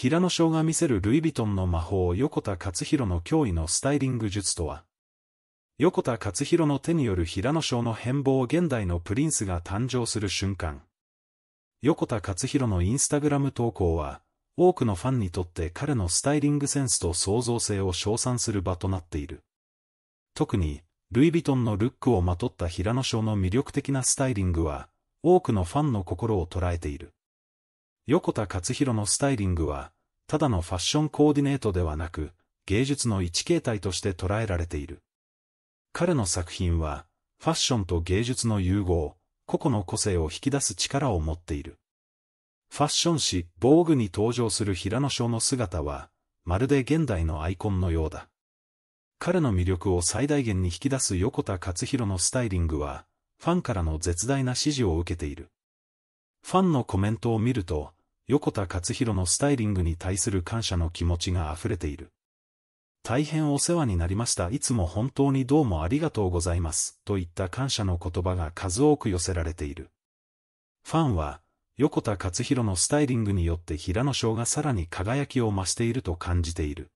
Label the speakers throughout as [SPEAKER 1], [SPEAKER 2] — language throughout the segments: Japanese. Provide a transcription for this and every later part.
[SPEAKER 1] 平野翔が見せるルイ・ヴィトンの魔法横田勝弘の脅威のスタイリング術とは横田勝弘の手による平野翔の変貌現代のプリンスが誕生する瞬間。横田勝弘のインスタグラム投稿は、多くのファンにとって彼のスタイリングセンスと創造性を称賛する場となっている。特に、ルイ・ヴィトンのルックをまとった平野翔の魅力的なスタイリングは、多くのファンの心を捉えている。横田勝弘のスタイリングは、ただのファッションコーディネートではなく、芸術の一形態として捉えられている。彼の作品は、ファッションと芸術の融合、個々の個性を引き出す力を持っている。ファッション誌、防具に登場する平野翔の姿は、まるで現代のアイコンのようだ。彼の魅力を最大限に引き出す横田勝弘のスタイリングは、ファンからの絶大な支持を受けている。ファンのコメントを見ると、横田勝弘のスタイリングに対する感謝の気持ちが溢れている。大変お世話になりました。いつも本当にどうもありがとうございます。といった感謝の言葉が数多く寄せられている。ファンは、横田勝弘のスタイリングによって平野翔がさらに輝きを増していると感じている。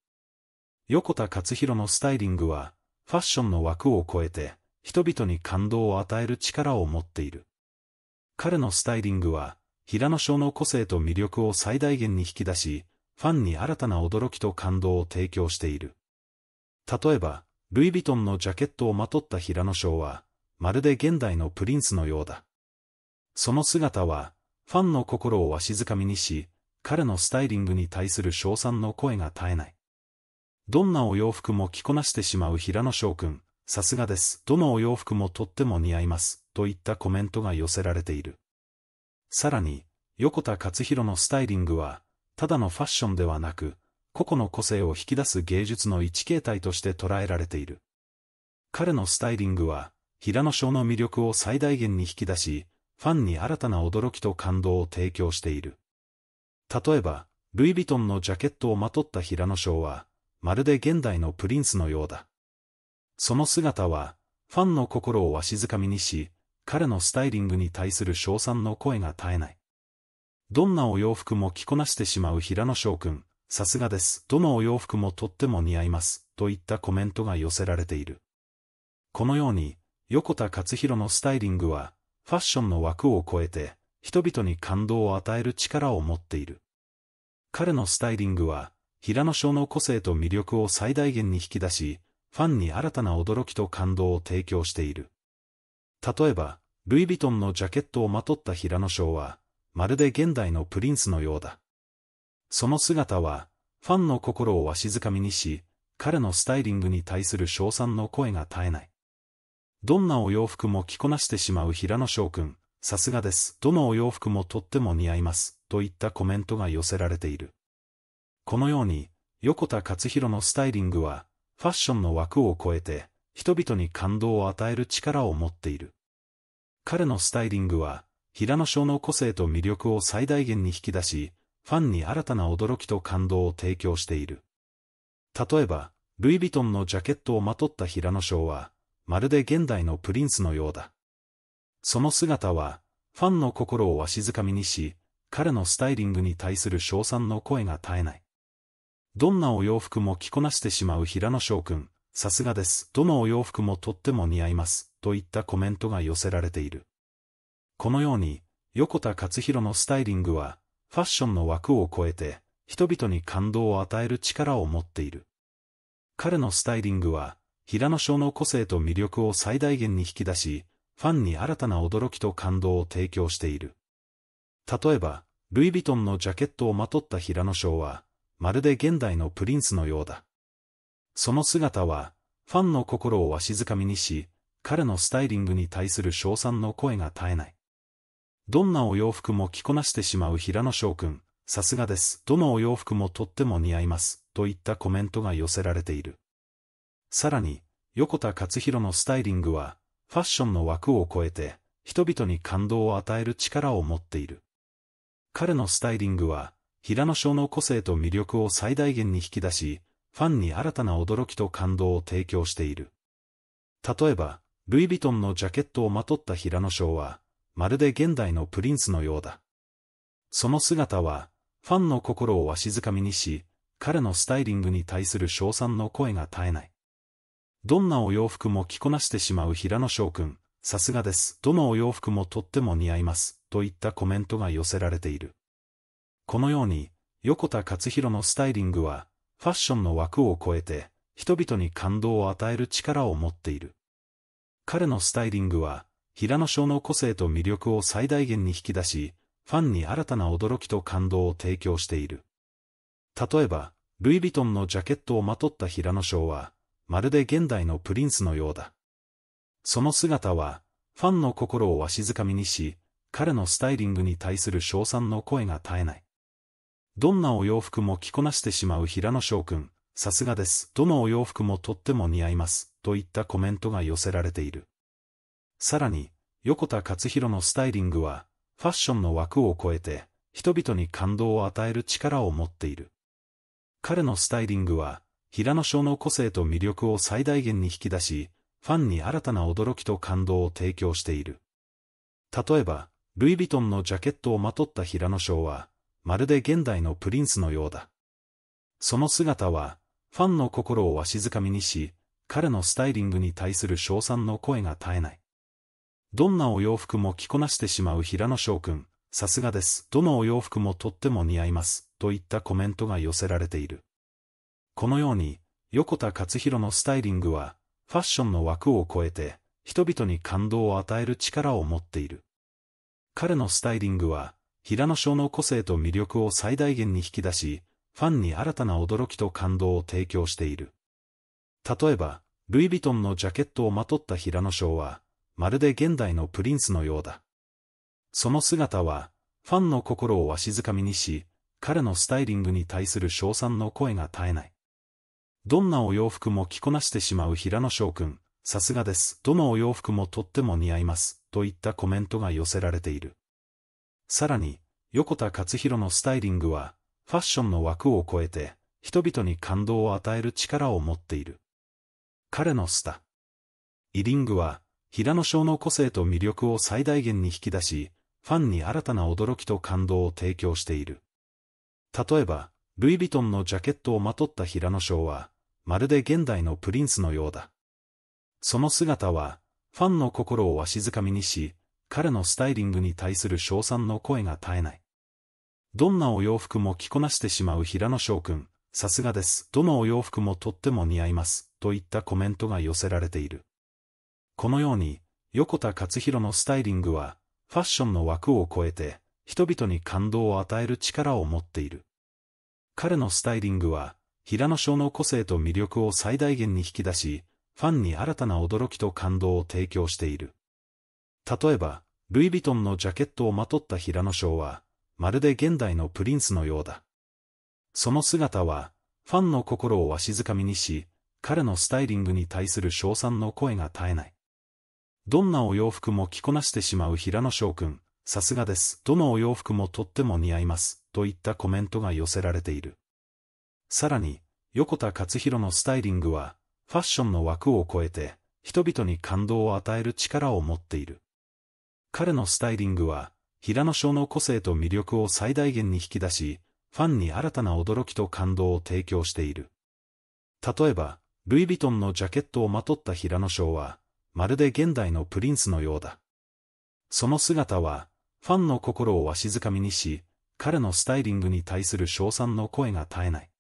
[SPEAKER 1] 横田勝弘のスタイリングは、ファッションの枠を超えて、人々に感動を与える力を持っている。彼のスタイリングは、平野翔の個性と魅力を最大限に引き出し、ファンに新たな驚きと感動を提供している。例えば、ルイ・ヴィトンのジャケットをまとった平野翔は、まるで現代のプリンスのようだ。その姿は、ファンの心をわしづかみにし、彼のスタイリングに対する称賛の声が絶えない。どんなお洋服も着こなしてしまう平野翔くん、さすがです。どのお洋服もとっても似合います。といったコメントが寄せられている。さらに、横田勝弘のスタイリングは、ただのファッションではなく、個々の個性を引き出す芸術の一形態として捉えられている。彼のスタイリングは、平野翔の魅力を最大限に引き出し、ファンに新たな驚きと感動を提供している。例えば、ルイ・ヴィトンのジャケットをまとった平野翔は、まるで現代のプリンスのようだ。その姿は、ファンの心をわしづかみにし、彼のスタイリングに対する称賛の声が絶えない。どんなお洋服も着こなしてしまう平野翔くん、さすがです。どのお洋服もとっても似合います。といったコメントが寄せられている。このように、横田勝弘のスタイリングは、ファッションの枠を超えて、人々に感動を与える力を持っている。彼のスタイリングは、平野翔の個性と魅力を最大限に引き出し、ファンに新たな驚きと感動を提供している。例えば、ルイ・ヴィトンのジャケットをまとった平野翔は、まるで現代のプリンスのようだ。その姿は、ファンの心をわしづかみにし、彼のスタイリングに対する賞賛の声が絶えない。どんなお洋服も着こなしてしまう平野翔くん、さすがです。どのお洋服もとっても似合います。といったコメントが寄せられている。このように、横田勝弘のスタイリングは、ファッションの枠を超えて、人々に感動を与える力を持っている。彼のスタイリングは、平野翔の個性と魅力を最大限に引き出し、ファンに新たな驚きと感動を提供している。例えば、ルイ・ヴィトンのジャケットをまとった平野翔は、まるで現代のプリンスのようだ。その姿は、ファンの心をわしづかみにし、彼のスタイリングに対する称賛の声が絶えない。どんなお洋服も着こなしてしまう平野翔くん、さすがです。どのお洋服もとっても似合います。といったコメントが寄せられている。このように、横田勝弘のスタイリングは、ファッションの枠を超えて、人々に感動を与える力を持っている。彼のスタイリングは、平野翔の個性と魅力を最大限に引き出し、ファンに新たな驚きと感動を提供している。例えば、ルイ・ヴィトンのジャケットをまとった平野翔は、まるで現代のプリンスのようだ。その姿は、ファンの心をわしづかみにし、彼のスタイリングに対する称賛の声が絶えない。どんなお洋服も着こなしてしまう平野翔くん、さすがです。どのお洋服もとっても似合います。といったコメントが寄せられている。さらに、横田勝弘のスタイリングは、ファッションの枠を超えて、人々に感動を与える力を持っている。彼のスタイリングは、平野翔の個性と魅力を最大限に引き出し、ファンに新たな驚きと感動を提供している。例えば、ルイ・ヴィトンのジャケットをまとった平野翔は、まるで現代のプリンスのようだ。その姿は、ファンの心をわしづかみにし、彼のスタイリングに対する称賛の声が絶えない。どんなお洋服も着こなしてしまう平野翔くん、さすがです。どのお洋服もとっても似合います。といったコメントが寄せられている。このように、横田勝弘のスタイリングは、ファッションの枠を超えて、人々に感動を与える力を持っている。彼のスタイリングは、平野翔の個性と魅力を最大限に引き出し、ファンに新たな驚きと感動を提供している。例えば、ルイ・ヴィトンのジャケットをまとった平野翔は、まるで現代のプリンスのようだ。その姿は、ファンの心をわしづかみにし、彼のスタイリングに対する称賛の声が絶えない。どんなお洋服も着こなしてしまう平野翔くん、さすがです。どのお洋服もとっても似合います。といったコメントが寄せられている。さらに、横田勝弘のスタイリングは、ファッションの枠を超えて、人々に感動を与える力を持っている。彼のスタイリングは、平野翔の個性と魅力を最大限に引き出し、ファンに新たな驚きと感動を提供している。例えば、ルイ・ヴィトンのジャケットをまとった平野翔は、まるで現代のプリンスのようだ。その姿は、ファンの心をわしづかみにし、彼のスタイリングに対する称賛の声が絶えない。どんなお洋服も着こなしてしまう平野翔くん、さすがです。どのお洋服もとっても似合います。といったコメントが寄せられている。このように、横田勝弘のスタイリングは、ファッションの枠を超えて、人々に感動を与える力を持っている。彼のスタイリングは、平野翔の個性と魅力を最大限に引き出し、ファンに新たな驚きと感動を提供している。例えば、ルイ・ヴィトンのジャケットをまとった平野翔は、まるで現代のプリンスのようだ。その姿は、ファンの心をわしづかみにし、彼のスタイリングに対する称賛の声が絶えない。どんなお洋服も着こなしてしまう平野翔くん、さすがです。どのお洋服もとっても似合います。といったコメントが寄せられている。さらに、横田勝弘のスタイリングは、ファッションの枠を超えて、人々に感動を与える力を持っている。彼のスタ。イリングは、平野翔の個性と魅力を最大限に引き出し、ファンに新たな驚きと感動を提供している。例えば、ルイ・ヴィトンのジャケットをまとった平野翔は、まるで現代のプリンスのようだ。その姿は、ファンの心をわしづかみにし、彼のスタイリングに対する称賛の声が絶えない。どんなお洋服も着こなしてしまう平野翔くん、さすがです。どのお洋服もとっても似合います。といったコメントが寄せられている。このように、横田勝弘のスタイリングは、ファッションの枠を超えて、人々に感動を与える力を持っている。彼のスタイリングは、平野翔の個性と魅力を最大限に引き出し、ファンに新たな驚きと感動を提供している。例えば、ルイ・ヴィトンのジャケットをまとった平野翔は、まるで現代のプリンスのようだ。その姿は、ファンの心をわしづかみにし、彼のスタイリングに対する称賛の声が絶えない。どんなお洋服も着こなしてしまう平野翔くん、さすがです。どのお洋服もとっても似合います。といったコメントが寄せられている。さらに、横田勝弘のスタイリングは、ファッションの枠を超えて、人々に感動を与える力を持っている。彼のスタイリングは、平野翔の個性と魅力を最大限に引き出し、ファンに新たな驚きと感動を提供している。例えば、ルイ・ヴィトンのジャケットをまとった平野翔は、まるで現代のプリンスのようだ。その姿は、ファンの心をわしづかみにし、彼のスタイリングに対する称賛の声が絶えない。